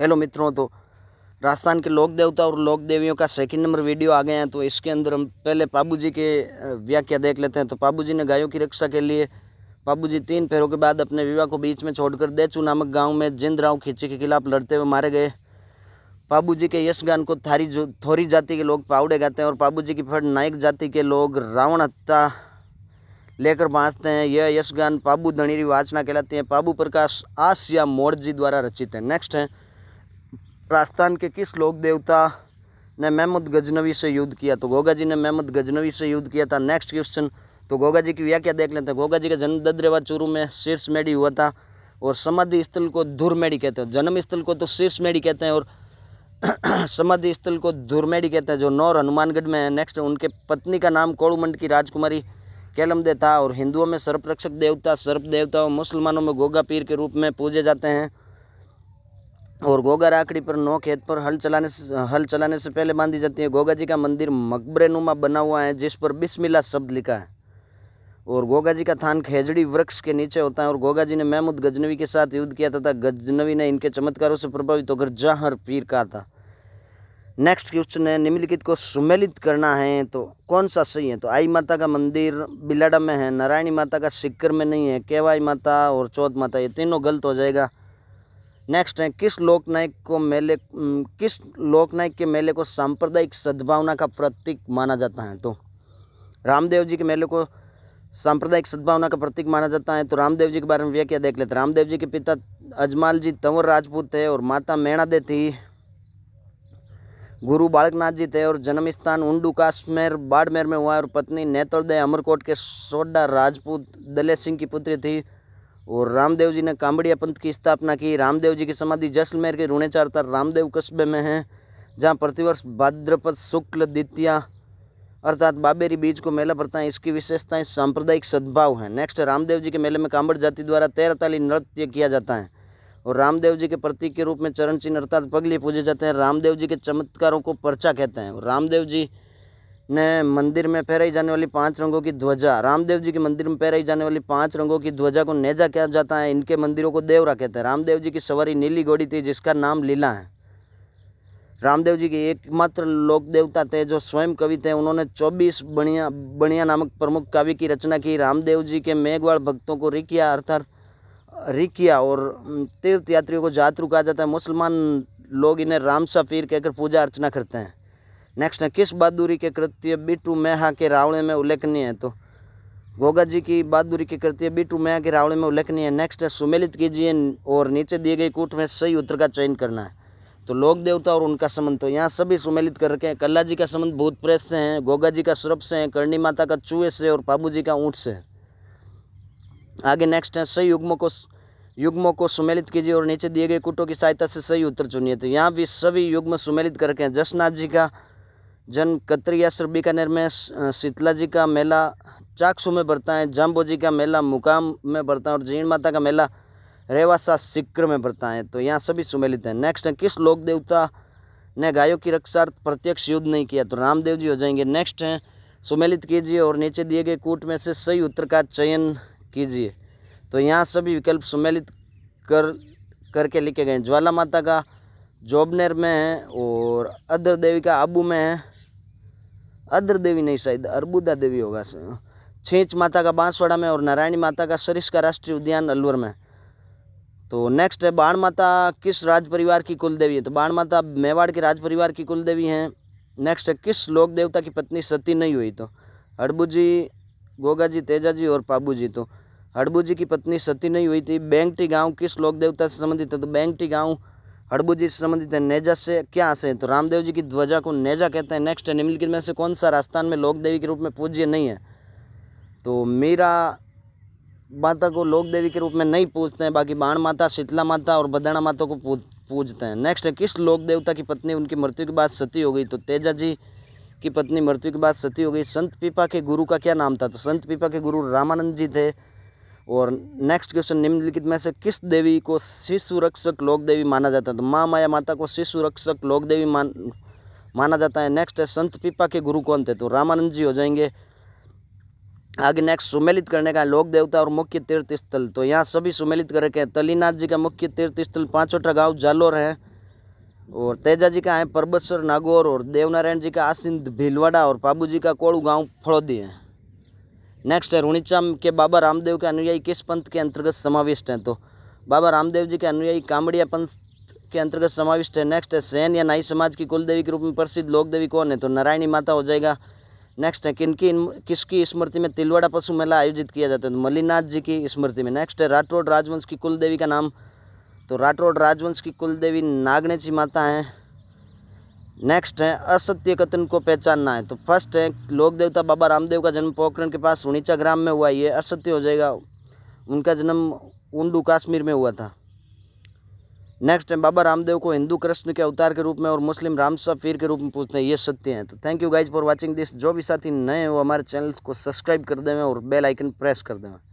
hello मित्रों तो राजस्थान के लोक देवता और लोक देवियों का सेकंड नंबर वीडियो आ गए हैं तो इसके अंदर हम पहले पापू जी के व्याख्या देख लेते हैं तो पापू जी ने गायों की रक्षा के लिए पाबू जी तीन पैरों के बाद अपने विवाह को बीच में छोड़कर देचू नामक गांव में जिंद राव खींचे के खिलाफ लड़ते हुए मारे गए पापू जी के यश गान को थारी जो थोरी जाति के लोग पावड़े गाते हैं और पापू जी की फट नायक जाति के लोग रावण हत्ता लेकर बाँचते हैं यह यश गान पाबू धनीरी वाचना कहलाती है पाबू प्रकाश आस या मोर जी द्वारा रचित है नेक्स्ट है राजस्थान के किस लोक देवता ने महमूद गजनवी से युद्ध किया तो गोगा जी ने महमूद गजनवी से युद्ध किया था नेक्स्ट क्वेश्चन तो गोगा जी की व्याख्या देख लेते हैं गोगा जी का जन्म ददरेवा चूरू में शीर्ष मेड़ी हुआ था और समाधि स्थल को धुरमेड़ी कहते हैं जन्म स्थल को तो शीर्ष मेड़ी कहते हैं और समाधि स्थल को धुरमेड़ी कहते हैं जो नौर हनुमानगढ़ में है नेक्स्ट उनके पत्नी का नाम कोड़ूमंड की राजकुमारी कैलमदे था और हिंदुओं में सर्वरक्षक देवता सर्प देवता और मुसलमानों में गोगा पीर के रूप में पूजे जाते हैं और गोगा राखड़ी पर नौ खेत पर हल चलाने से हल चलाने से पहले बांधी जाती है गोगा जी का मंदिर मकबरे नुमा बना हुआ है जिस पर बिस्मिल्ला शब्द लिखा है और गोगा जी का थान खेजड़ी वृक्ष के नीचे होता है और गोगा जी ने महमूद गजनवी के साथ युद्ध किया था गजनवी ने इनके चमत्कारों से प्रभावित होकर जहर पीर कहा था नेक्स्ट क्वेश्चन है निम्नलिखित को सुमेलित करना है तो कौन सा सही है तो आई माता का मंदिर बिलाडा में है नारायणी माता का सिक्कर में नहीं है केवाई माता और चौथ माता ये तीनों गलत हो जाएगा नेक्स्ट है किस लोकनायक को मेले किस लोकनायक के मेले को सांप्रदायिक सद्भावना का प्रतीक माना जाता है तो रामदेव जी के मेले को सांप्रदायिक सद्भावना का प्रतीक माना जाता है तो रामदेव जी के बारे में व्याख्या देख लेते रामदेव जी के पिता अजमाल जी तंवर राजपूत थे और माता दे थी गुरु बालकनाथ जी थे और जन्म स्थान उंडू काश्मेर बाड़मेर में हुआ और पत्नी नेतलदे अमरकोट के सोडा राजपूत दले सिंह की पुत्री थी और रामदेव जी ने कांबड़िया पंथ की स्थापना की रामदेव जी की समाधि जैसलमेर के रूणेचार तर रामदेव कस्बे में है जहाँ प्रतिवर्ष भाद्रपद शुक्ल द्वितीया अर्थात बाबेरी बीज को मेला भरता है इसकी विशेषताएं सांप्रदायिक सद्भाव है नेक्स्ट रामदेव जी के मेले में कांबड़ जाति द्वारा तेरह ताली नृत्य किया जाता है और रामदेव जी के प्रतीक के रूप में चरण चिन्ह अर्थात पगली पूजे जाते हैं रामदेव जी के चमत्कारों को पर्चा कहते हैं और रामदेव जी ने मंदिर में फहराई जाने वाली पांच रंगों की ध्वजा रामदेव जी के मंदिर में फहराई जाने वाली पांच रंगों की ध्वजा को नेजा कहा जाता है इनके मंदिरों को देवरा कहते हैं रामदेव जी की सवारी नीली घोड़ी थी जिसका नाम लीला है रामदेव जी के एकमात्र लोक देवता थे जो स्वयं कवि थे उन्होंने 24 बणिया बणिया नामक प्रमुख काव्य की रचना की रामदेव जी के मेघवाड़ भक्तों को रिकिया अर्थात रिकिया और तीर्थयात्रियों को जातरू कहा जाता है मुसलमान लोग इन्हें राम सफ़ीर कहकर पूजा अर्चना करते हैं नेक्स्ट है किस बहादुरी के कृत्य बिटू मेहा के रावणे में उल्लेखनीय है तो गोगा जी की बहादुरी के कृत्य बिटू मेहा के रावणे में उल्लेखनीय है नेक्स्ट है सुमेलित कीजिए और नीचे दिए गए कूट में सही उत्तर का चयन करना है तो लोक देवता और उनका संबंध तो यहाँ सभी सुमेलित कर रखे हैं कल्ला जी का संबंध भूत प्रेस से है गोगा जी का सुरभ से है करणी माता का चूहे से और पाबू जी का ऊँट से है आगे नेक्स्ट है सही युग्मों को युग्मों को सुमेलित कीजिए और नीचे दिए गए कुटों की सहायता से सही उत्तर चुनिए तो यहाँ भी सभी युग्म सुमेलित करके हैं जसनाथ जी का जन्म कतरिया या सर बीकानेर में शीतला जी का मेला चाकसू में भरता है जाम्बो जी का मेला मुकाम में भरता है और जीण माता का मेला रेवासा सिक्र में भरता है तो यहाँ सभी सुमेलित हैं नेक्स्ट है किस लोक देवता ने गायों की रक्षार्थ प्रत्यक्ष युद्ध नहीं किया तो रामदेव जी हो जाएंगे नेक्स्ट हैं सुमेलित कीजिए और नीचे दिए गए कूट में से सही उत्तर का चयन कीजिए तो यहाँ सभी विकल्प सुमेलित कर करके लिखे गए ज्वाला माता का जोबनेर में है और अदर देवी का आबू में है अद्र देवी नहीं शायद अर्बुदा देवी होगा छेच माता का बांसवाड़ा में और नारायणी माता का सरिस का राष्ट्रीय उद्यान अलवर में तो नेक्स्ट है बाण माता किस राज परिवार की कुल देवी है तो बाण माता मेवाड़ के राज परिवार की कुल देवी हैं नेक्स्ट है किस लोक देवता की पत्नी सती नहीं हुई तो हड़बू जी गोगा जी तेजा जी और पाबू जी तो हड़बू जी की पत्नी सती नहीं हुई थी बैंगटी गांव किस लोक देवता से संबंधित है तो बैंगटी गांव हड़बूजी से संबंधित है नेजा से क्या है तो रामदेव जी की ध्वजा को नेजा कहते हैं नेक्स्ट है निम्नलिखित में से कौन सा राजस्थान में लोक देवी के रूप में पूज्य नहीं है तो मीरा माता को लोक देवी के रूप में नहीं पूजते हैं बाकी बाण माता शीतला माता और बदाना माता को पूजते हैं नेक्स्ट है किस लोक देवता की पत्नी उनकी मृत्यु के बाद सती हो गई तो तेजा जी की पत्नी मृत्यु के बाद सती हो गई संत पीपा के गुरु का क्या नाम था तो संत पीपा के गुरु रामानंद जी थे और नेक्स्ट क्वेश्चन निम्नलिखित में से किस देवी को शिशु रक्षक लोक देवी माना जाता है तो माँ माया माता को शिशु रक्षक लोक देवी मान माना जाता है नेक्स्ट है संत पिपा के गुरु कौन थे तो रामानंद जी हो जाएंगे आगे नेक्स्ट सुमेलित करने का लोक देवता और मुख्य तीर्थ स्थल तो यहाँ सभी सुमेलित करके तलीनाथ जी का मुख्य तीर्थ स्थल पाँचोटा गाँव जालोर है और तेजा जी का है परबसर नागौर और देवनारायण जी का आसिंद भीलवाड़ा और बाबू जी का कोड़ू गाँव फड़ोदी है नेक्स्ट है रूणीचाम के बाबा रामदेव के अनुयायी किस पंथ के अंतर्गत समाविष्ट हैं तो बाबा रामदेव जी के अनुयायी कामड़िया पंथ के अंतर्गत समाविष्ट है नेक्स्ट है सैन या नाई समाज की कुलदेवी के रूप में प्रसिद्ध लोकदेवी कौन है तो नारायणी माता हो जाएगा नेक्स्ट है किनकी किसकी स्मृति में तिलवाड़ा पशु मेला आयोजित किया जाता है तो मल्लीनाथ जी की स्मृति में नेक्स्ट है राठौड़ राजवंश की कुलदेवी का नाम तो राठौड़ राजवंश की कुलदेवी नागणेची माता हैं नेक्स्ट है असत्य कथन को पहचानना है तो फर्स्ट है लोक देवता बाबा रामदेव का जन्म पोखरण के पास सुनीचा ग्राम में हुआ ये असत्य हो जाएगा उनका जन्म उंडू काश्मीर में हुआ था नेक्स्ट है बाबा रामदेव को हिंदू कृष्ण के अवतार के रूप में और मुस्लिम रामसा फिर के रूप में पूछते हैं ये सत्य हैं तो thank you guys for watching this जो भी साथी नए हो हमारे चैनल को सब्सक्राइब कर देवें और बेल आइकन प्रेस कर देवें